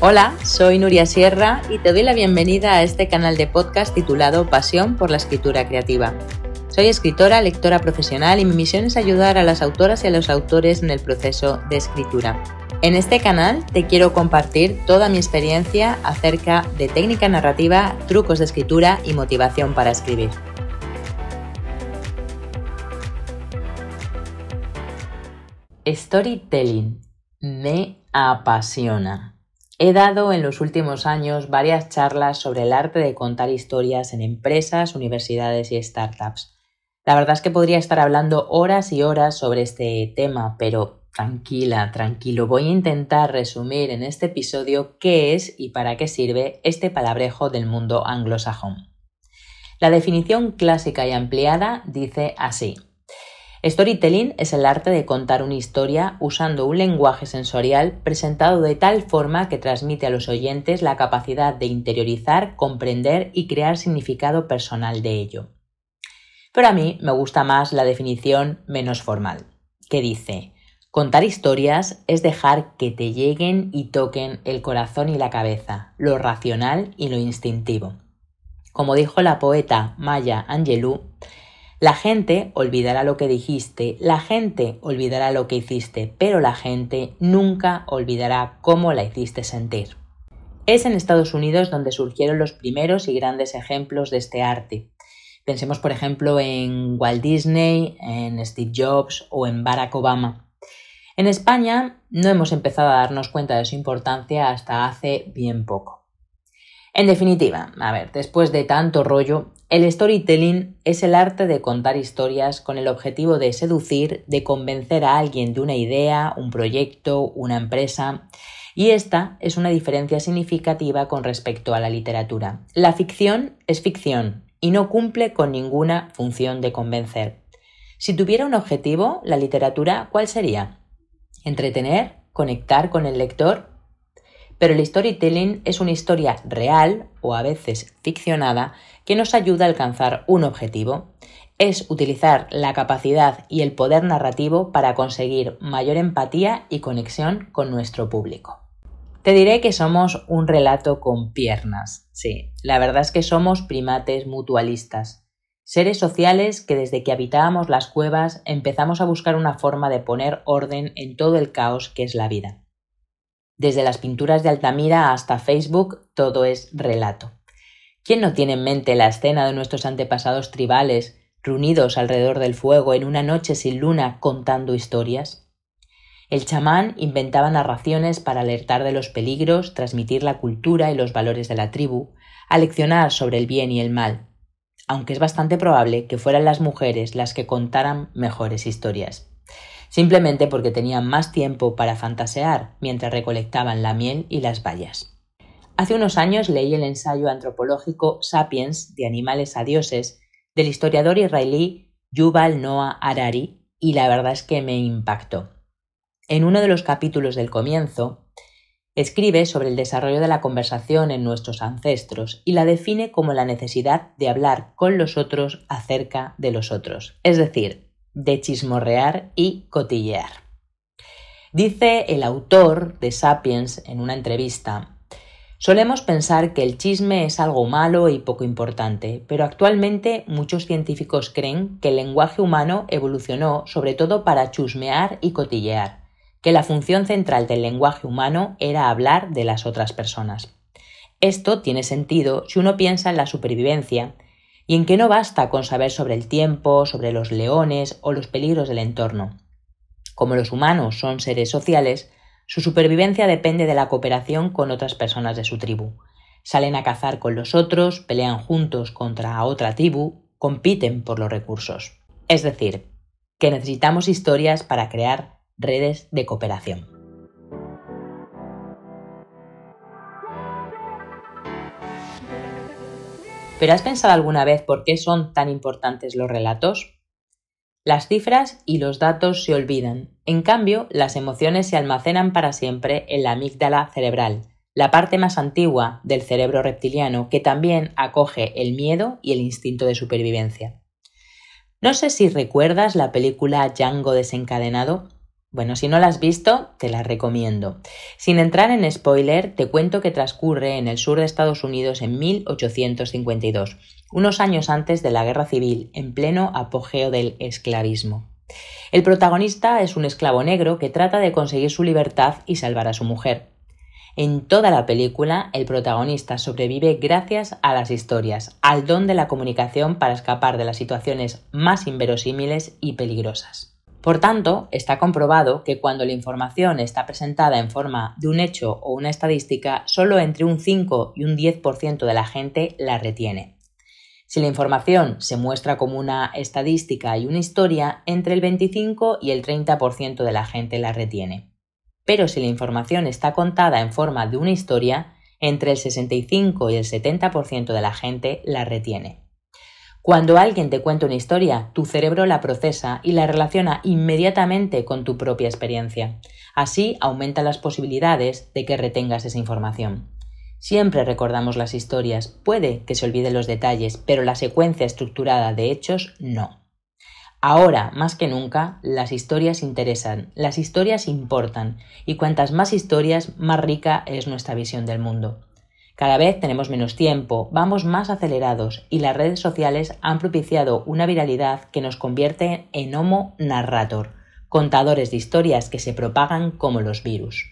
Hola, soy Nuria Sierra y te doy la bienvenida a este canal de podcast titulado Pasión por la Escritura Creativa. Soy escritora, lectora profesional y mi misión es ayudar a las autoras y a los autores en el proceso de escritura. En este canal te quiero compartir toda mi experiencia acerca de técnica narrativa, trucos de escritura y motivación para escribir. Storytelling me apasiona. He dado en los últimos años varias charlas sobre el arte de contar historias en empresas, universidades y startups. La verdad es que podría estar hablando horas y horas sobre este tema, pero tranquila, tranquilo, voy a intentar resumir en este episodio qué es y para qué sirve este palabrejo del mundo anglosajón. La definición clásica y ampliada dice así. Storytelling es el arte de contar una historia usando un lenguaje sensorial presentado de tal forma que transmite a los oyentes la capacidad de interiorizar, comprender y crear significado personal de ello. Pero a mí me gusta más la definición menos formal, que dice, contar historias es dejar que te lleguen y toquen el corazón y la cabeza, lo racional y lo instintivo. Como dijo la poeta Maya Angelou, la gente olvidará lo que dijiste, la gente olvidará lo que hiciste, pero la gente nunca olvidará cómo la hiciste sentir. Es en Estados Unidos donde surgieron los primeros y grandes ejemplos de este arte. Pensemos, por ejemplo, en Walt Disney, en Steve Jobs o en Barack Obama. En España no hemos empezado a darnos cuenta de su importancia hasta hace bien poco. En definitiva, a ver, después de tanto rollo, el storytelling es el arte de contar historias con el objetivo de seducir, de convencer a alguien de una idea, un proyecto, una empresa. Y esta es una diferencia significativa con respecto a la literatura. La ficción es ficción y no cumple con ninguna función de convencer. Si tuviera un objetivo, la literatura, ¿cuál sería? ¿Entretener? ¿Conectar con el lector? pero el storytelling es una historia real o a veces ficcionada que nos ayuda a alcanzar un objetivo. Es utilizar la capacidad y el poder narrativo para conseguir mayor empatía y conexión con nuestro público. Te diré que somos un relato con piernas, sí, la verdad es que somos primates mutualistas, seres sociales que desde que habitábamos las cuevas empezamos a buscar una forma de poner orden en todo el caos que es la vida. Desde las pinturas de Altamira hasta Facebook, todo es relato. ¿Quién no tiene en mente la escena de nuestros antepasados tribales, reunidos alrededor del fuego en una noche sin luna contando historias? El chamán inventaba narraciones para alertar de los peligros, transmitir la cultura y los valores de la tribu, aleccionar sobre el bien y el mal, aunque es bastante probable que fueran las mujeres las que contaran mejores historias simplemente porque tenían más tiempo para fantasear mientras recolectaban la miel y las bayas. Hace unos años leí el ensayo antropológico Sapiens de animales a dioses del historiador israelí Yuval Noah Harari y la verdad es que me impactó. En uno de los capítulos del comienzo, escribe sobre el desarrollo de la conversación en nuestros ancestros y la define como la necesidad de hablar con los otros acerca de los otros, es decir, de chismorrear y cotillear. Dice el autor de Sapiens en una entrevista, solemos pensar que el chisme es algo malo y poco importante, pero actualmente muchos científicos creen que el lenguaje humano evolucionó sobre todo para chusmear y cotillear, que la función central del lenguaje humano era hablar de las otras personas. Esto tiene sentido si uno piensa en la supervivencia y en que no basta con saber sobre el tiempo, sobre los leones o los peligros del entorno. Como los humanos son seres sociales, su supervivencia depende de la cooperación con otras personas de su tribu. Salen a cazar con los otros, pelean juntos contra otra tribu, compiten por los recursos. Es decir, que necesitamos historias para crear redes de cooperación. ¿Pero has pensado alguna vez por qué son tan importantes los relatos? Las cifras y los datos se olvidan. En cambio, las emociones se almacenan para siempre en la amígdala cerebral, la parte más antigua del cerebro reptiliano que también acoge el miedo y el instinto de supervivencia. No sé si recuerdas la película Django desencadenado, bueno, si no la has visto, te la recomiendo. Sin entrar en spoiler, te cuento que transcurre en el sur de Estados Unidos en 1852, unos años antes de la Guerra Civil, en pleno apogeo del esclavismo. El protagonista es un esclavo negro que trata de conseguir su libertad y salvar a su mujer. En toda la película, el protagonista sobrevive gracias a las historias, al don de la comunicación para escapar de las situaciones más inverosímiles y peligrosas. Por tanto, está comprobado que cuando la información está presentada en forma de un hecho o una estadística, solo entre un 5 y un 10% de la gente la retiene. Si la información se muestra como una estadística y una historia, entre el 25 y el 30% de la gente la retiene. Pero si la información está contada en forma de una historia, entre el 65 y el 70% de la gente la retiene. Cuando alguien te cuenta una historia, tu cerebro la procesa y la relaciona inmediatamente con tu propia experiencia. Así aumenta las posibilidades de que retengas esa información. Siempre recordamos las historias, puede que se olviden los detalles, pero la secuencia estructurada de hechos no. Ahora, más que nunca, las historias interesan, las historias importan, y cuantas más historias, más rica es nuestra visión del mundo. Cada vez tenemos menos tiempo, vamos más acelerados y las redes sociales han propiciado una viralidad que nos convierte en homo narrator, contadores de historias que se propagan como los virus.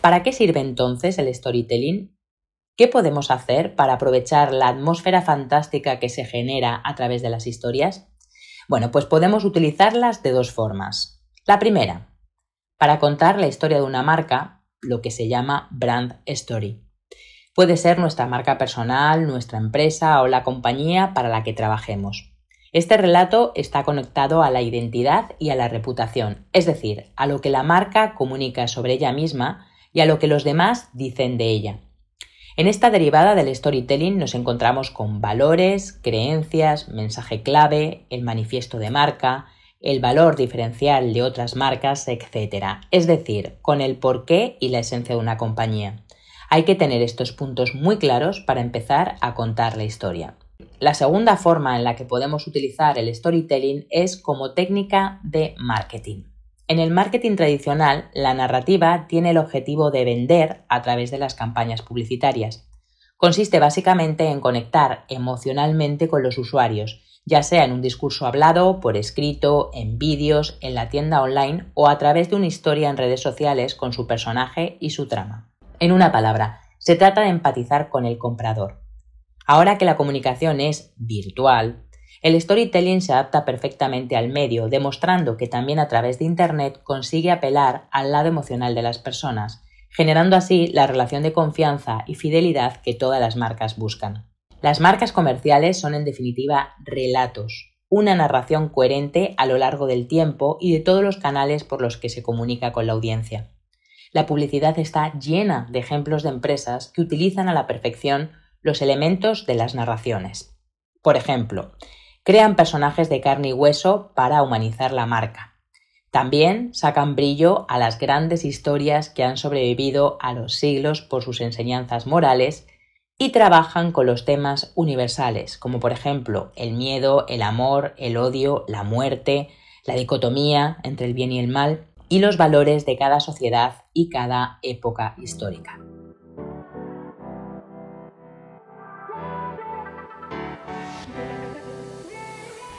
¿Para qué sirve entonces el storytelling? ¿Qué podemos hacer para aprovechar la atmósfera fantástica que se genera a través de las historias? Bueno, pues podemos utilizarlas de dos formas. La primera, para contar la historia de una marca, lo que se llama brand story. Puede ser nuestra marca personal, nuestra empresa o la compañía para la que trabajemos. Este relato está conectado a la identidad y a la reputación, es decir, a lo que la marca comunica sobre ella misma y a lo que los demás dicen de ella. En esta derivada del storytelling nos encontramos con valores, creencias, mensaje clave, el manifiesto de marca, el valor diferencial de otras marcas, etc. Es decir, con el porqué y la esencia de una compañía. Hay que tener estos puntos muy claros para empezar a contar la historia. La segunda forma en la que podemos utilizar el storytelling es como técnica de marketing. En el marketing tradicional, la narrativa tiene el objetivo de vender a través de las campañas publicitarias. Consiste básicamente en conectar emocionalmente con los usuarios, ya sea en un discurso hablado, por escrito, en vídeos, en la tienda online o a través de una historia en redes sociales con su personaje y su trama. En una palabra, se trata de empatizar con el comprador. Ahora que la comunicación es virtual, el storytelling se adapta perfectamente al medio, demostrando que también a través de Internet consigue apelar al lado emocional de las personas, generando así la relación de confianza y fidelidad que todas las marcas buscan. Las marcas comerciales son en definitiva relatos, una narración coherente a lo largo del tiempo y de todos los canales por los que se comunica con la audiencia. La publicidad está llena de ejemplos de empresas que utilizan a la perfección los elementos de las narraciones. Por ejemplo, crean personajes de carne y hueso para humanizar la marca. También sacan brillo a las grandes historias que han sobrevivido a los siglos por sus enseñanzas morales y trabajan con los temas universales, como por ejemplo el miedo, el amor, el odio, la muerte, la dicotomía entre el bien y el mal, y los valores de cada sociedad y cada época histórica.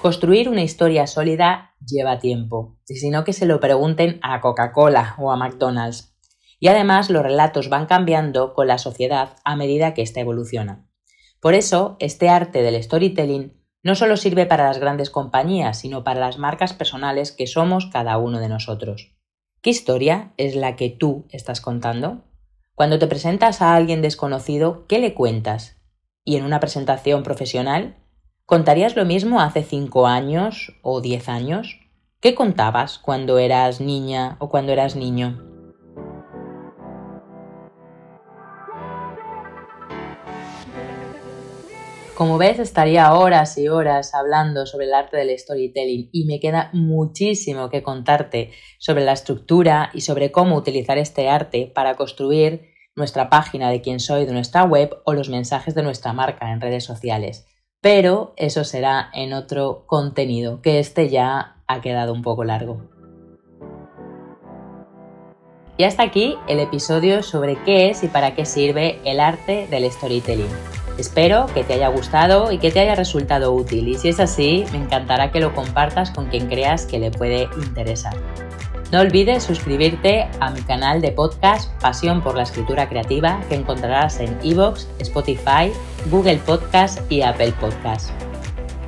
Construir una historia sólida lleva tiempo, sino si que se lo pregunten a Coca-Cola o a McDonald's. Y además los relatos van cambiando con la sociedad a medida que ésta evoluciona. Por eso, este arte del storytelling no solo sirve para las grandes compañías, sino para las marcas personales que somos cada uno de nosotros. ¿Qué historia es la que tú estás contando? Cuando te presentas a alguien desconocido, ¿qué le cuentas? ¿Y en una presentación profesional? ¿Contarías lo mismo hace 5 años o 10 años? ¿Qué contabas cuando eras niña o cuando eras niño? Como ves, estaría horas y horas hablando sobre el arte del storytelling y me queda muchísimo que contarte sobre la estructura y sobre cómo utilizar este arte para construir nuestra página de quién soy de nuestra web o los mensajes de nuestra marca en redes sociales pero eso será en otro contenido, que este ya ha quedado un poco largo. Y hasta aquí el episodio sobre qué es y para qué sirve el arte del storytelling. Espero que te haya gustado y que te haya resultado útil y si es así, me encantará que lo compartas con quien creas que le puede interesar. No olvides suscribirte a mi canal de podcast Pasión por la Escritura Creativa que encontrarás en iVoox, Spotify, Google Podcast y Apple Podcast.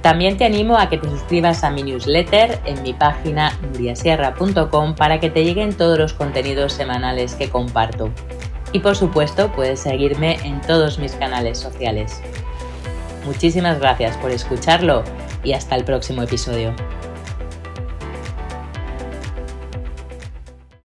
También te animo a que te suscribas a mi newsletter en mi página muriasierra.com para que te lleguen todos los contenidos semanales que comparto. Y por supuesto puedes seguirme en todos mis canales sociales. Muchísimas gracias por escucharlo y hasta el próximo episodio.